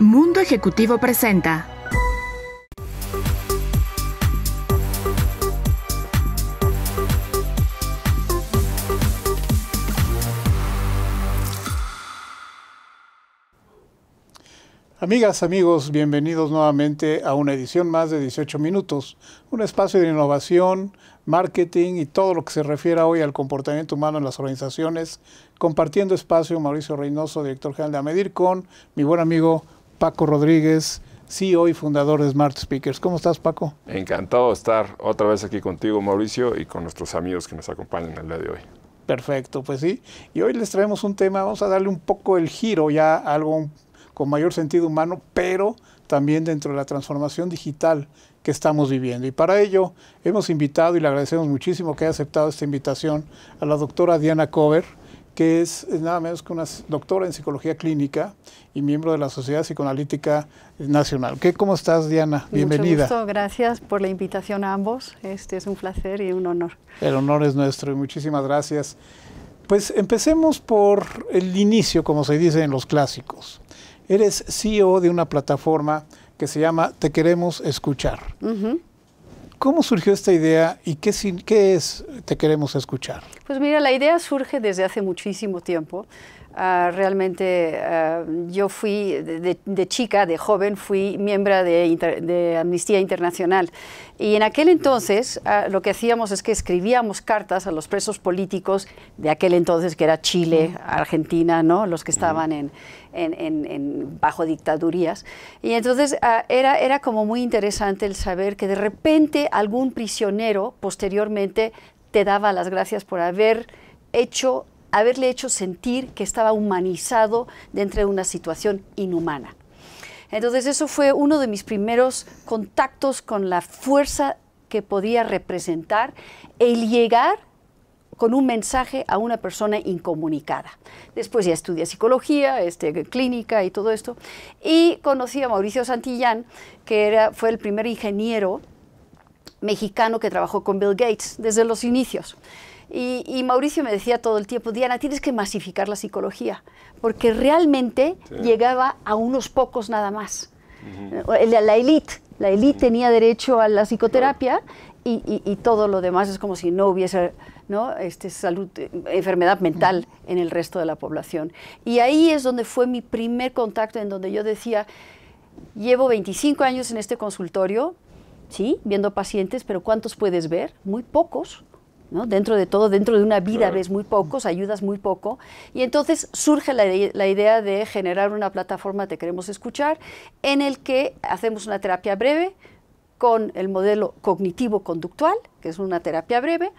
Mundo Ejecutivo presenta. Amigas, amigos, bienvenidos nuevamente a una edición más de 18 minutos, un espacio de innovación, marketing y todo lo que se refiera hoy al comportamiento humano en las organizaciones, compartiendo espacio Mauricio Reynoso, director general de Amedir, con mi buen amigo Paco Rodríguez, CEO y fundador de Smart Speakers. ¿Cómo estás, Paco? Encantado de estar otra vez aquí contigo, Mauricio, y con nuestros amigos que nos acompañan el día de hoy. Perfecto, pues sí. Y hoy les traemos un tema, vamos a darle un poco el giro ya algo con mayor sentido humano, pero también dentro de la transformación digital que estamos viviendo. Y para ello hemos invitado y le agradecemos muchísimo que haya aceptado esta invitación a la doctora Diana Cover que es, nada menos que una doctora en psicología clínica y miembro de la Sociedad Psicoanalítica Nacional. ¿Qué, ¿Cómo estás, Diana? Bienvenida. Mucho gusto, gracias por la invitación a ambos. Este es un placer y un honor. El honor es nuestro y muchísimas gracias. Pues empecemos por el inicio, como se dice en los clásicos. Eres CEO de una plataforma que se llama Te Queremos Escuchar. ¿Cómo surgió esta idea y qué, es Te queremos escuchar? Pues mira, la idea surge desde hace muchísimo tiempo. Ah, realmente ah, yo fui de, chica, de joven, fui miembro de, Amnistía Internacional. Y en aquel entonces ah, lo que hacíamos es que escribíamos cartas a los presos políticos de aquel entonces, que era Chile, Argentina, ¿no? los que estaban en, en, bajo dictadurías. Y entonces ah, era, era como muy interesante el saber que de repente algún prisionero posteriormente te daba las gracias por haber hecho haberle hecho sentir que estaba humanizado dentro de una situación inhumana. Entonces eso fue uno de mis primeros contactos con la fuerza que podía representar el llegar con un mensaje a una persona incomunicada. Después ya estudié psicología, este, clínica y todo esto. Y conocí a Mauricio Santillán, que era, fue el primer ingeniero mexicano que trabajó con Bill Gates desde los inicios. Y, Mauricio me decía todo el tiempo, Diana, tienes que masificar la psicología, porque realmente llegaba a unos pocos nada más. a La élite, la élite tenía derecho a la psicoterapia y todo lo demás es como si no hubiese este, salud, eh, enfermedad mental en el resto de la población. Y ahí es donde fue mi primer contacto, en donde yo decía, llevo 25 años en este consultorio, ¿sí? viendo pacientes, pero ¿cuántos puedes ver? Muy pocos. ¿no? Dentro de todo, dentro de una vida ves muy pocos, ayudas muy poco. Y entonces surge la, la, idea de generar una plataforma, Te queremos escuchar, en el que hacemos una terapia breve con el modelo cognitivo-conductual, que es una terapia breve,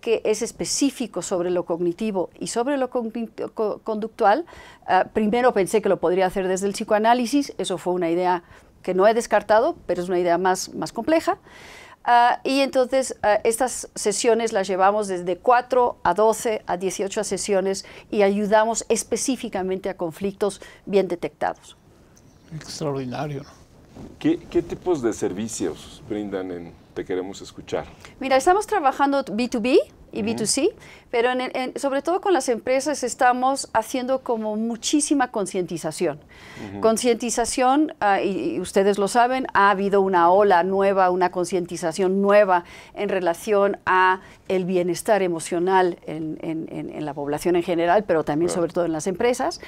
que es específico sobre lo cognitivo y sobre lo conductual, eh, primero pensé que lo podría hacer desde el psicoanálisis, eso fue una idea que no he descartado, pero es una idea más, más compleja. Eh, y entonces eh, estas sesiones las llevamos desde 4 a 12 a 18 sesiones y ayudamos específicamente a conflictos bien detectados. Extraordinario. qué tipos de servicios brindan en, te queremos escuchar. Mira, estamos trabajando B2B y B2C, pero sobre todo con las empresas estamos haciendo como muchísima concientización. Concientización, ah, y, ustedes lo saben, ha habido una ola nueva, una concientización nueva en relación a el bienestar emocional en, la población en general, pero también sobre todo en las empresas.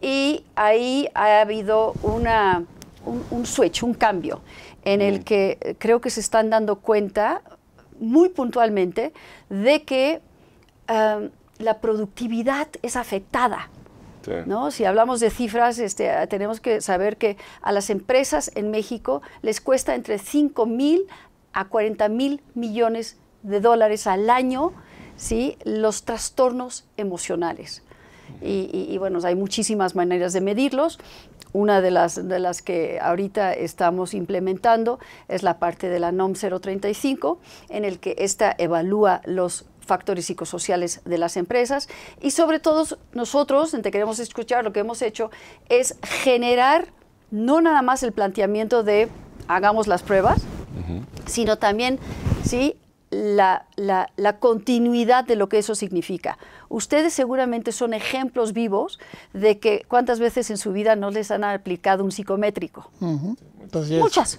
Y ahí ha habido una, un, un switch, un cambio en el que eh, creo que se están dando cuenta muy puntualmente de que la productividad es afectada. ¿no? Si hablamos de cifras, este, ah, tenemos que saber que a las empresas en México les cuesta entre 5 mil a 40 mil millones de dólares al año ¿sí? los trastornos emocionales. Y, y, bueno, hay muchísimas maneras de medirlos, una de las, de las que ahorita estamos implementando es la parte de la NOM 035, en el que esta evalúa los factores psicosociales de las empresas y sobre todo nosotros, te queremos escuchar, lo que hemos hecho es generar no nada más el planteamiento de hagamos las pruebas, sino también ¿sí? la, continuidad de lo que eso significa. Ustedes seguramente son ejemplos vivos de que cuántas veces en su vida no les han aplicado un psicométrico. Muchas.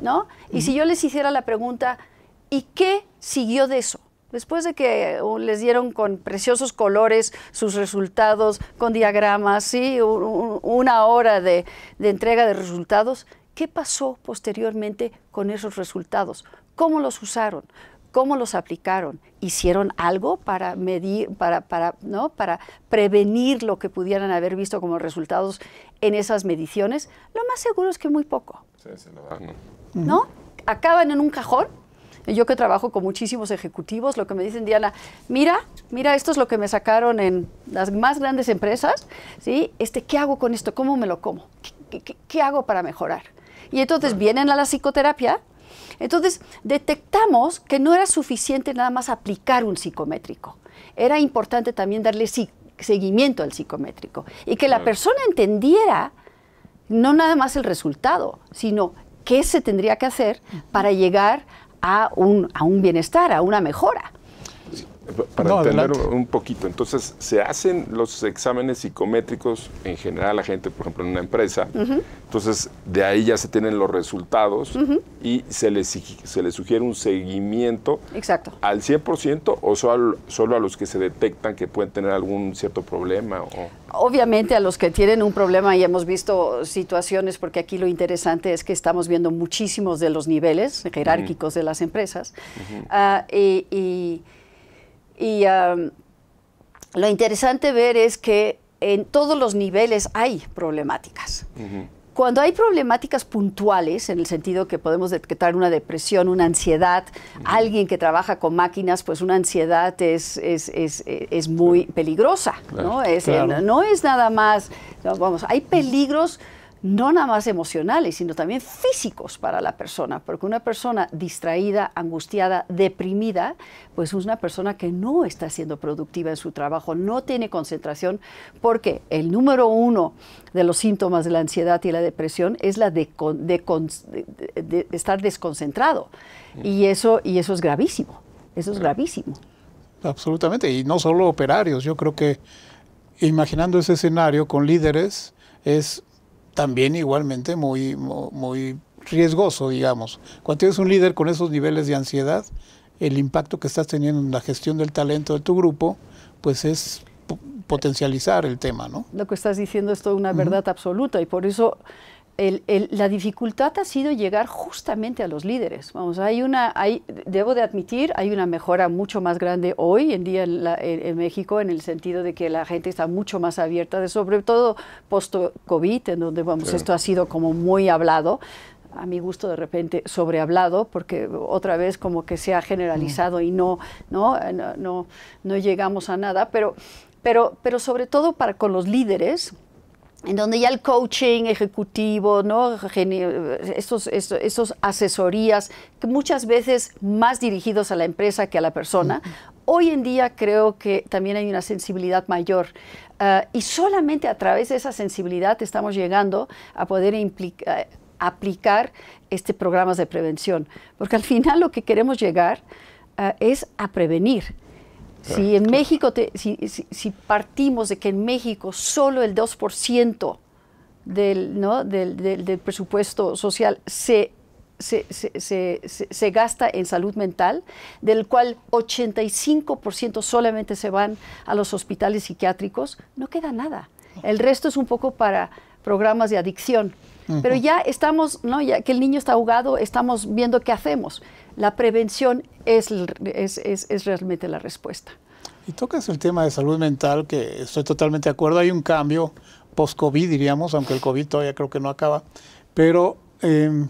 ¿no? Y si yo les hiciera la pregunta, ¿y qué siguió de eso? Después de que uh, les dieron con preciosos colores sus resultados, con diagramas, ¿sí? una hora de entrega de resultados, ¿qué pasó posteriormente con esos resultados? ¿Cómo los usaron? cómo los aplicaron, hicieron algo para medir, para, para, ¿no? para prevenir lo que pudieran haber visto como resultados en esas mediciones, lo más seguro es que muy poco. Sí, se lo dan, ¿no? ¿No? Acaban en un cajón. Yo que trabajo con muchísimos ejecutivos, lo que me dicen, Diana, mira, mira, esto es lo que me sacaron en las más grandes empresas, ¿sí? Este, ¿Qué hago con esto? ¿Cómo me lo como? qué hago para mejorar? Y entonces vienen a la psicoterapia entonces, detectamos que no era suficiente nada más aplicar un psicométrico. Era importante también darle seguimiento al psicométrico y que la persona entendiera no nada más el resultado, sino qué se tendría que hacer para llegar a un, a un bienestar, a una mejora para entender un poquito. Entonces, se hacen los exámenes psicométricos en general la gente, por ejemplo, en una empresa. Entonces, de ahí ya se tienen los resultados y se les, se les sugiere un seguimiento al 100% o solo, a los que se detectan que pueden tener algún cierto problema. Obviamente a los que tienen un problema y hemos visto situaciones, porque aquí lo interesante es que estamos viendo muchísimos de los niveles jerárquicos de las empresas. Ah, y y lo interesante ver es que en todos los niveles hay problemáticas. Cuando hay problemáticas puntuales, en el sentido que podemos detectar una depresión, una ansiedad, alguien que trabaja con máquinas, pues una ansiedad es, es, muy peligrosa, eh, ¿no? Es, nada más, vamos, hay peligros no nada más emocionales, sino también físicos para la persona, porque una persona distraída, angustiada, deprimida, pues es una persona que no está siendo productiva en su trabajo, no tiene concentración, porque el número uno de los síntomas de la ansiedad y la depresión es la de, estar desconcentrado, y eso, y eso es gravísimo, eso es gravísimo. Absolutamente, y no solo operarios, yo creo que imaginando ese escenario con líderes, es también igualmente muy, muy riesgoso, digamos. Cuando tienes un líder con esos niveles de ansiedad, el impacto que estás teniendo en la gestión del talento de tu grupo, pues es potencializar el tema, ¿no? Lo que estás diciendo es toda una verdad absoluta y por eso la dificultad ha sido llegar justamente a los líderes. Vamos, hay una, hay, debo de admitir, hay una mejora mucho más grande hoy en día en, México en el sentido de que la gente está mucho más abierta, de, sobre todo post-COVID, en donde vamos, esto ha sido como muy hablado a mi gusto de repente sobrehablado porque otra vez como que se ha generalizado y no no, no no llegamos a nada pero pero pero sobre todo para con los líderes en donde ya el coaching ejecutivo, ¿no? asesorías, muchas veces más dirigidos a la empresa que a la persona, hoy en día creo que también hay una sensibilidad mayor. Ah, y solamente a través de esa sensibilidad estamos llegando a poder aplicar este programas de prevención. Porque al final lo que queremos llegar ah, es a prevenir. Si en México, si, si, partimos de que en México solo el 2% del, ¿no? del, del, presupuesto social se se, gasta en salud mental, del cual 85% solamente se van a los hospitales psiquiátricos, no queda nada. El resto es un poco para programas de adicción. Pero ya estamos, ¿no? ya que el niño está ahogado, estamos viendo qué hacemos la prevención es, es, realmente la respuesta. Y tocas el tema de salud mental, que estoy totalmente de acuerdo. Hay un cambio post-COVID, diríamos, aunque el COVID todavía creo que no acaba. Pero em,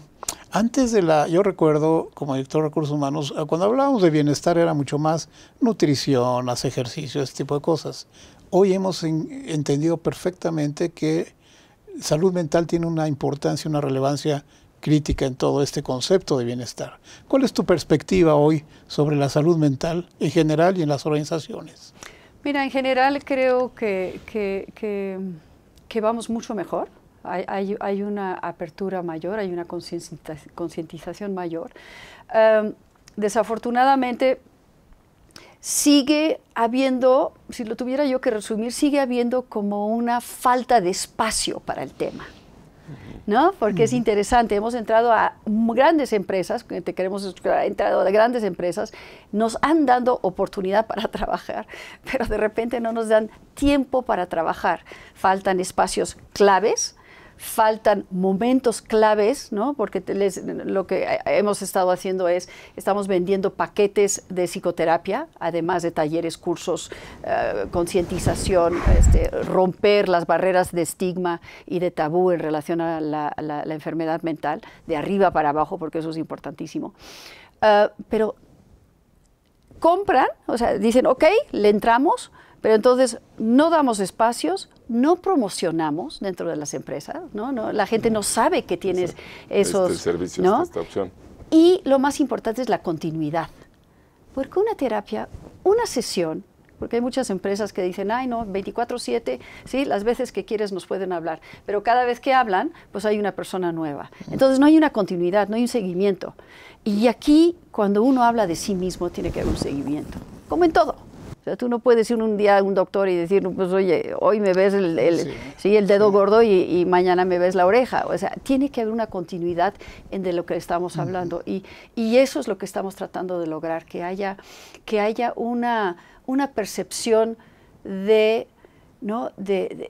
antes de la, yo recuerdo como director de recursos humanos, eh, cuando hablábamos de bienestar era mucho más nutrición, hacer ejercicio, ese tipo de cosas. Hoy hemos entendido perfectamente que salud mental tiene una importancia, una relevancia crítica en todo este concepto de bienestar. ¿Cuál es tu perspectiva hoy sobre la salud mental en general y en las organizaciones? Mira, en general creo que, vamos mucho mejor. Hay, una apertura mayor, hay una concientización mayor. Em, desafortunadamente, sigue habiendo, si lo tuviera yo que resumir, sigue habiendo como una falta de espacio para el tema. ¿no? Porque es interesante, hemos entrado a grandes empresas, te queremos entrado a grandes empresas, nos han dado oportunidad para trabajar, pero de repente no nos dan tiempo para trabajar. Faltan espacios claves, faltan momentos claves, ¿no? Porque lo que hemos estado haciendo es, estamos vendiendo paquetes de psicoterapia, además de talleres, cursos, eh, concientización, este, romper las barreras de estigma y de tabú en relación a la, enfermedad mental, de arriba para abajo, porque eso es importantísimo. Eh, pero compran, o sea, dicen, ok, le entramos, pero entonces no damos espacios, no promocionamos dentro de las empresas, ¿no? la gente no sabe que tienes este esos servicios, esta opción. Y lo más importante es la continuidad. Porque una terapia, una sesión, porque hay muchas empresas que dicen, ay, no, 24/7, sí, las veces que quieres nos pueden hablar, pero cada vez que hablan, pues hay una persona nueva. Entonces no hay una continuidad, no hay un seguimiento. Y aquí, cuando uno habla de sí mismo, tiene que haber un seguimiento, como en todo tú no puedes ir un día a un doctor y decir, pues oye, hoy me ves el, dedo gordo y, mañana me ves la oreja. O sea, tiene que haber una continuidad en de lo que estamos hablando. y, eso es lo que estamos tratando de lograr, que haya, que haya una, percepción de, ¿no? de,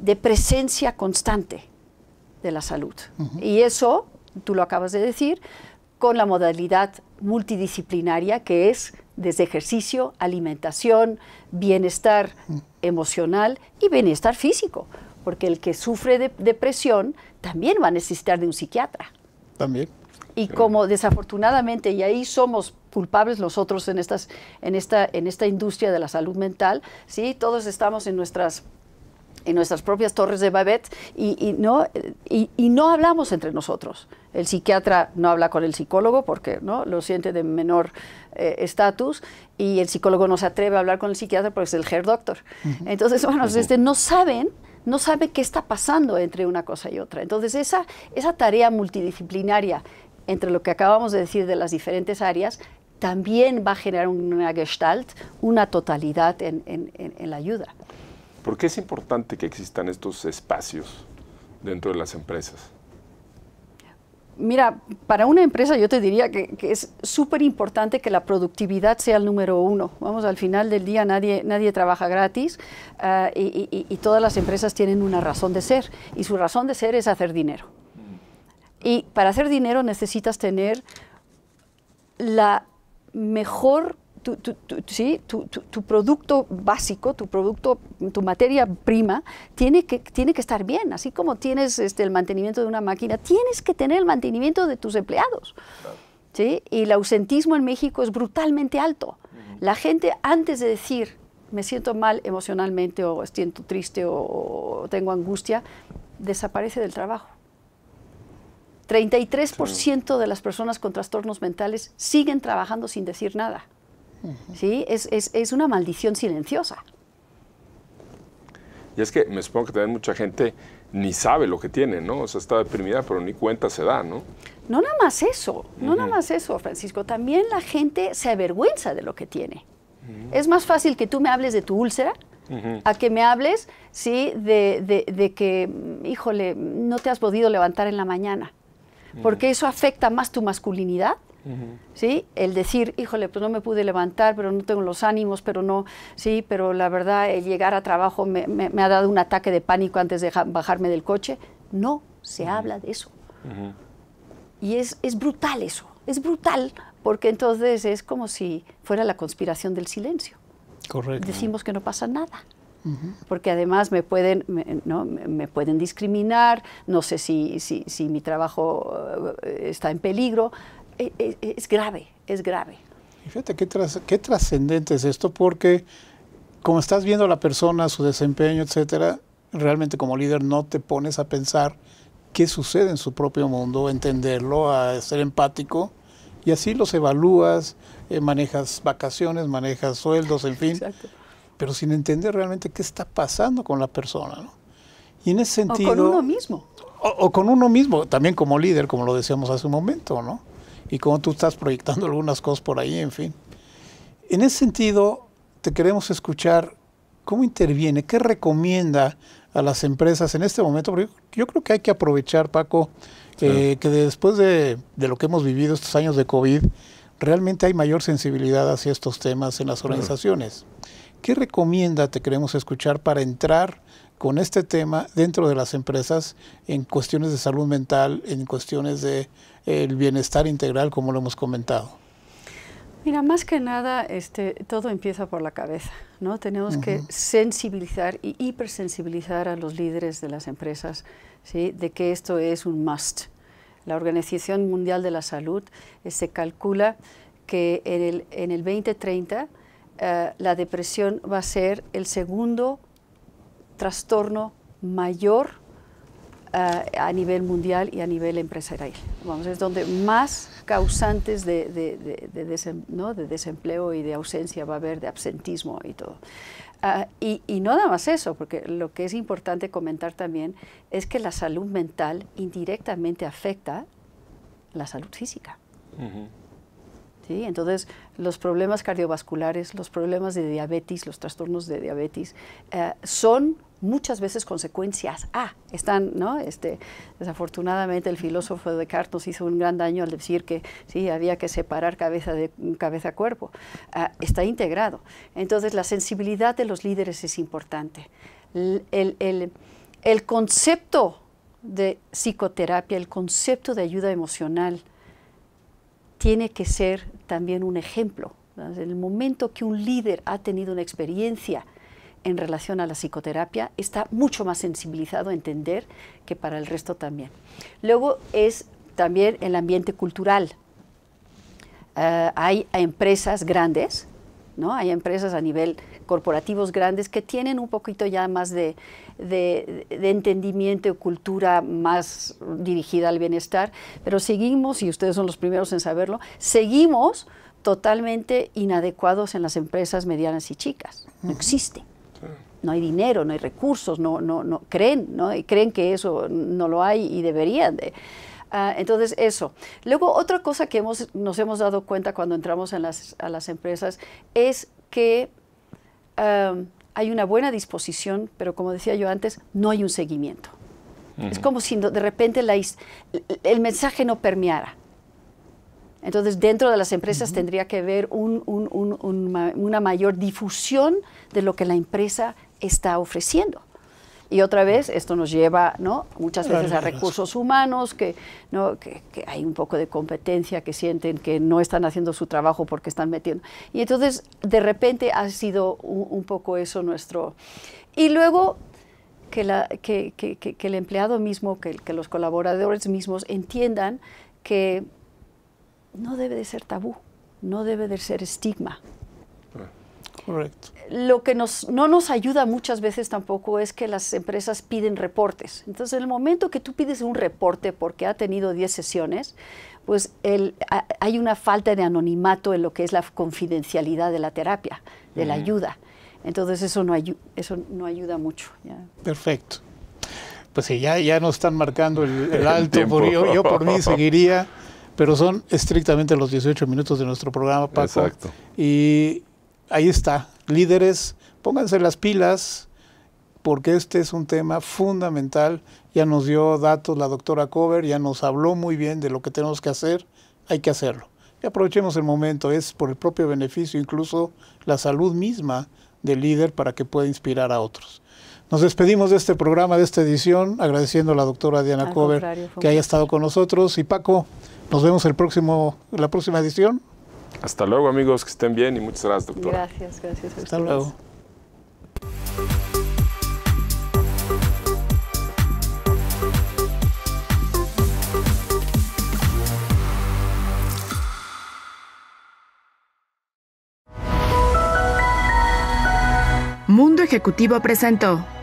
de, presencia constante de la salud. Y eso, tú lo acabas de decir, con la modalidad multidisciplinaria que es desde ejercicio, alimentación, bienestar emocional y bienestar físico, porque el que sufre de depresión también va a necesitar de un psiquiatra. También. Y como desafortunadamente, y ahí somos culpables nosotros en, estas, en, esta, en esta industria de la salud mental, ¿sí? todos estamos en nuestras en nuestras propias torres de Babette y, no, y, no hablamos entre nosotros. El psiquiatra no habla con el psicólogo porque ¿no? lo siente de menor eh, estatus y el psicólogo no se atreve a hablar con el psiquiatra porque es el hair doctor. Entonces, bueno, este, no saben no sabe qué está pasando entre una cosa y otra. Entonces, esa, esa tarea multidisciplinaria entre lo que acabamos de decir de las diferentes áreas también va a generar una gestalt, una totalidad en, en, en la ayuda. ¿Por qué es importante que existan estos espacios dentro de las empresas? Mira, para una empresa yo te diría que, es súper importante que la productividad sea el número uno. Vamos, al final del día nadie, nadie trabaja gratis eh, y todas las empresas tienen una razón de ser y su razón de ser es hacer dinero. Y para hacer dinero necesitas tener la mejor tu, producto básico, tu producto, tu materia prima, tiene que, estar bien. Así como tienes este, el mantenimiento de una máquina, tienes que tener el mantenimiento de tus empleados. ¿sí? Y el ausentismo en México es brutalmente alto. La gente, antes de decir, me siento mal emocionalmente o siento triste o, tengo angustia, desaparece del trabajo. 33% de las personas con trastornos mentales siguen trabajando sin decir nada. ¿sí? Es, una maldición silenciosa. Y es que me supongo que también mucha gente ni sabe lo que tiene, ¿no? O sea, está deprimida, pero ni cuenta se da, ¿no? No nada más eso, no nada más eso, Francisco. También la gente se avergüenza de lo que tiene. Es más fácil que tú me hables de tu úlcera a que me hables, ¿sí? De, de, que, híjole, no te has podido levantar en la mañana, porque eso afecta más tu masculinidad ¿sí? El decir, híjole, pues no me pude levantar, pero no tengo los ánimos, pero no, sí, pero la verdad, el llegar a trabajo me, ha dado un ataque de pánico antes de bajarme del coche. No se habla de eso. Y es, brutal eso, es brutal, porque entonces es como si fuera la conspiración del silencio. Decimos que no pasa nada porque además me pueden, pueden discriminar, no sé si, si, mi trabajo eh, está en peligro, e, e, e, es, grave, es grave. Fíjate qué, trascendente es esto, porque como estás viendo a la persona, su desempeño, etcétera, realmente como líder no te pones a pensar qué sucede en su propio mundo, entenderlo, a ser empático, y así los evalúas, eh, manejas vacaciones, manejas sueldos, en fin, Exacto. pero sin entender realmente qué está pasando con la persona. ¿no? Y en ese sentido... O con uno mismo. O, o, con uno mismo, también como líder, como lo decíamos hace un momento, ¿no? y cómo tú estás proyectando algunas cosas por ahí, en fin. En ese sentido, te queremos escuchar cómo interviene, qué recomienda a las empresas en este momento, porque yo creo que hay que aprovechar, Paco, eh, que después de, lo que hemos vivido estos años de COVID, realmente hay mayor sensibilidad hacia estos temas en las organizaciones. ¿Qué recomienda te queremos escuchar para entrar con este tema dentro de las empresas en cuestiones de salud mental, en cuestiones de eh, el bienestar integral, como lo hemos comentado? Mira, más que nada, este, todo empieza por la cabeza, ¿no? Tenemos que sensibilizar y hipersensibilizar a los líderes de las empresas, ¿sí? De que esto es un must. La Organización Mundial de la Salud eh, se calcula que en el, en el 2030 eh, la depresión va a ser el segundo trastorno mayor eh, a nivel mundial y a nivel empresarial. Vamos, es donde más causantes de, de, desempleo y de ausencia va a haber, de absentismo y todo. Ah, y, no nada más eso, porque lo que es importante comentar también es que la salud mental indirectamente afecta la salud física. Uh entonces, los problemas cardiovasculares, los problemas de diabetes, los trastornos de diabetes, eh, son muchas veces consecuencias ah, Están, ¿no? Este, desafortunadamente el filósofo Descartes nos hizo un gran daño al decir que sí, había que separar cabeza de cuerpo. Ah, está integrado. Entonces la sensibilidad de los líderes es importante. el concepto de psicoterapia, el concepto de ayuda emocional, tiene que ser también un ejemplo. En el momento que un líder ha tenido una experiencia en relación a la psicoterapia, está mucho más sensibilizado a entender que para el resto también. Luego es también el ambiente cultural. Eh, hay empresas grandes, ¿no? hay empresas a nivel corporativos grandes que tienen un poquito ya más de, entendimiento o cultura más dirigida al bienestar, pero seguimos, y ustedes son los primeros en saberlo, seguimos totalmente inadecuados en las empresas medianas y chicas. No existe. No hay dinero, no hay recursos, no, no, no creen, ¿no? Y creen que eso no lo hay y deberían de. Ah, entonces, eso. Luego, otra cosa que hemos, nos hemos dado cuenta cuando entramos en a las empresas es que hay una buena disposición, pero como decía yo antes, no hay un seguimiento. Es como si de repente el mensaje no permeara. Entonces, dentro de las empresas tendría que haber una mayor difusión de lo que la empresa está ofreciendo. Y otra vez, esto nos lleva muchas veces a recursos humanos, que, hay un poco de competencia, que sienten que no están haciendo su trabajo porque están metiendo. Y entonces, de repente, ha sido un, poco eso nuestro... Y luego, que, el empleado mismo, que los colaboradores mismos entiendan que no debe de ser tabú, no debe de ser estigma, Correcto. Lo que nos, no nos ayuda muchas veces tampoco es que las empresas piden reportes. Entonces, en el momento que tú pides un reporte porque ha tenido 10 sesiones, pues hay una falta de anonimato en lo que es la confidencialidad de la terapia, de la ayuda. Entonces, eso no, eso no ayuda mucho. Perfecto. Pues sí, ya, ya nos están marcando el, alto. yo, yo por mí seguiría pero son estrictamente los 18 minutos de nuestro programa, Paco. Exacto. Y ahí está, líderes, pónganse las pilas, porque este es un tema fundamental. Ya nos dio datos la doctora Cover, ya nos habló muy bien de lo que tenemos que hacer, hay que hacerlo. Y aprovechemos el momento, es por el propio beneficio, incluso la salud misma del líder para que pueda inspirar a otros. Nos despedimos de este programa, de esta edición, agradeciendo a la doctora Diana Cover que haya estado con nosotros. Y Paco, nos vemos el próximo, la próxima edición. Hasta luego, amigos, que estén bien y muchas gracias, doctora. Gracias, gracias. Hasta luego. Mundo Ejecutivo presentó.